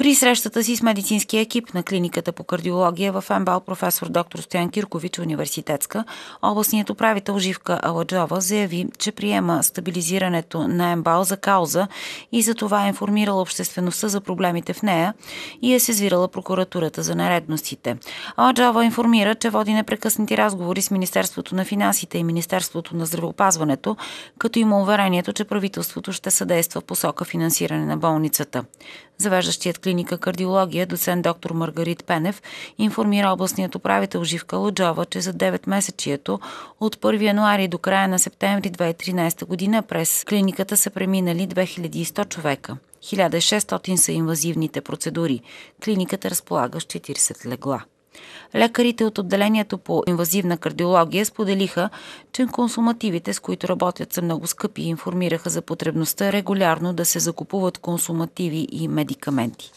При срещата си с медицинския екип на клиниката по кардиология в МБАЛ професор доктор Стоян Киркович университетска, областният управител Живка Аладжова заяви, че приема стабилизирането на МБАЛ за кауза и за това е информирала обществеността за проблемите в нея и е сезирала прокуратурата за наредностите. Аладжова информира, че води непрекъснати разговори с Министерството на финансите и Министерството на здравеопазването, като има уверението, че правителството ще съдейства в посока финансиране на болницата. Завеждащият клиника кардиология, доцент доктор Маргарит Пенев, информира областният управител Живка Лоджова, че за 9 месечието от 1 януари до края на септември 2013 година през клиниката са преминали 2100 човека. 1600 са инвазивните процедури. Клиниката разполага с 40 легла. Лекарите от отделението по инвазивна кардиология споделиха, че консумативите, с които работят, са много скъпи и информираха за потребността регулярно да се закупуват консумативи и медикаменти.